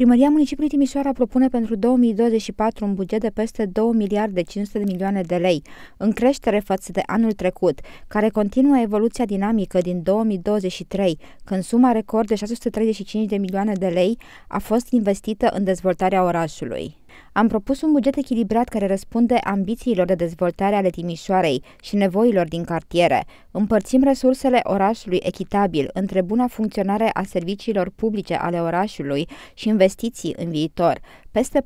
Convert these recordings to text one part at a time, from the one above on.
Primăria Municipiului Timișoara propune pentru 2024 un buget de peste 2 miliarde 500 de milioane de lei, în creștere față de anul trecut, care continuă evoluția dinamică din 2023, când suma record de 635 de milioane de lei a fost investită în dezvoltarea orașului. Am propus un buget echilibrat care răspunde ambițiilor de dezvoltare ale Timișoarei și nevoilor din cartiere. Împărțim resursele orașului echitabil între buna funcționare a serviciilor publice ale orașului și investiții în viitor. Peste 40%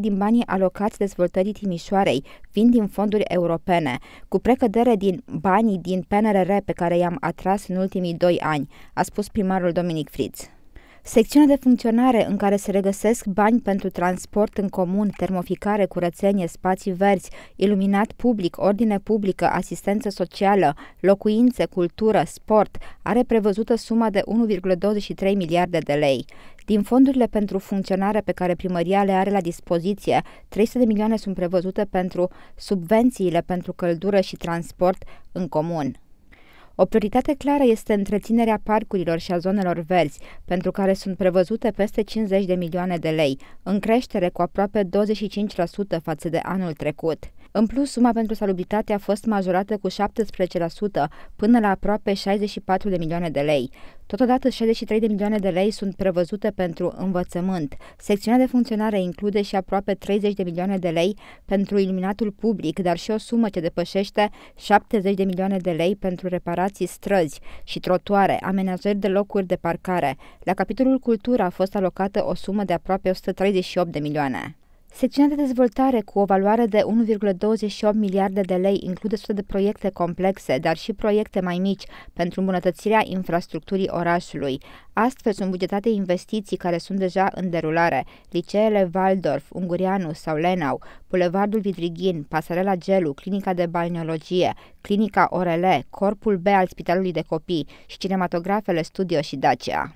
din banii alocați dezvoltării Timișoarei vin din fonduri europene, cu precădere din banii din PNRR pe care i-am atras în ultimii doi ani, a spus primarul Dominic Fritz. Secțiunea de funcționare în care se regăsesc bani pentru transport în comun, termoficare, curățenie, spații verzi, iluminat public, ordine publică, asistență socială, locuințe, cultură, sport, are prevăzută suma de 1,23 miliarde de lei. Din fondurile pentru funcționare pe care primăria le are la dispoziție, 300 de milioane sunt prevăzute pentru subvențiile pentru căldură și transport în comun. O prioritate clară este întreținerea parcurilor și a zonelor verzi, pentru care sunt prevăzute peste 50 de milioane de lei, în creștere cu aproape 25% față de anul trecut. În plus, suma pentru salubritate a fost majorată cu 17% până la aproape 64 de milioane de lei. Totodată, 63 de milioane de lei sunt prevăzute pentru învățământ. Secțiunea de funcționare include și aproape 30 de milioane de lei pentru iluminatul public, dar și o sumă ce depășește 70 de milioane de lei pentru reparare reparații străzi și trotuare, amenajări de locuri de parcare. La capitolul cultură a fost alocată o sumă de aproape 138 de milioane. Secțiunea de dezvoltare cu o valoare de 1,28 miliarde de lei include sute de proiecte complexe, dar și proiecte mai mici pentru îmbunătățirea infrastructurii orașului. Astfel sunt bugetate investiții care sunt deja în derulare. Liceele Waldorf, Ungurianu sau Lenau, Bulevardul Vidrighin, Pasarela Gelu, Clinica de Balneologie, Clinica Orele, Corpul B al Spitalului de Copii și cinematografele Studio și Dacia.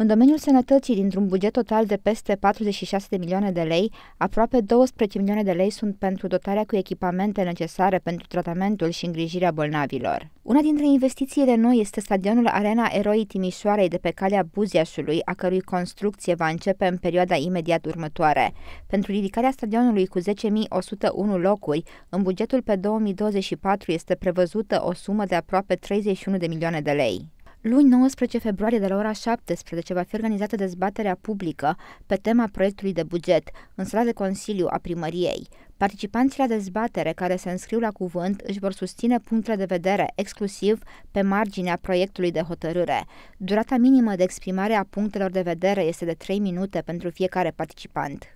În domeniul sănătății, dintr-un buget total de peste 46 de milioane de lei, aproape 12 milioane de lei sunt pentru dotarea cu echipamente necesare pentru tratamentul și îngrijirea bolnavilor. Una dintre investițiile noi este stadionul Arena Eroii Timișoarei de pe calea Buziașului, a cărui construcție va începe în perioada imediat următoare. Pentru ridicarea stadionului cu 10.101 locuri, în bugetul pe 2024 este prevăzută o sumă de aproape 31 de milioane de lei. Luni 19 februarie de la ora 17 va fi organizată dezbaterea publică pe tema proiectului de buget în sala de consiliu a primăriei. Participanții la dezbatere care se înscriu la cuvânt își vor susține punctele de vedere exclusiv pe marginea proiectului de hotărâre. Durata minimă de exprimare a punctelor de vedere este de 3 minute pentru fiecare participant.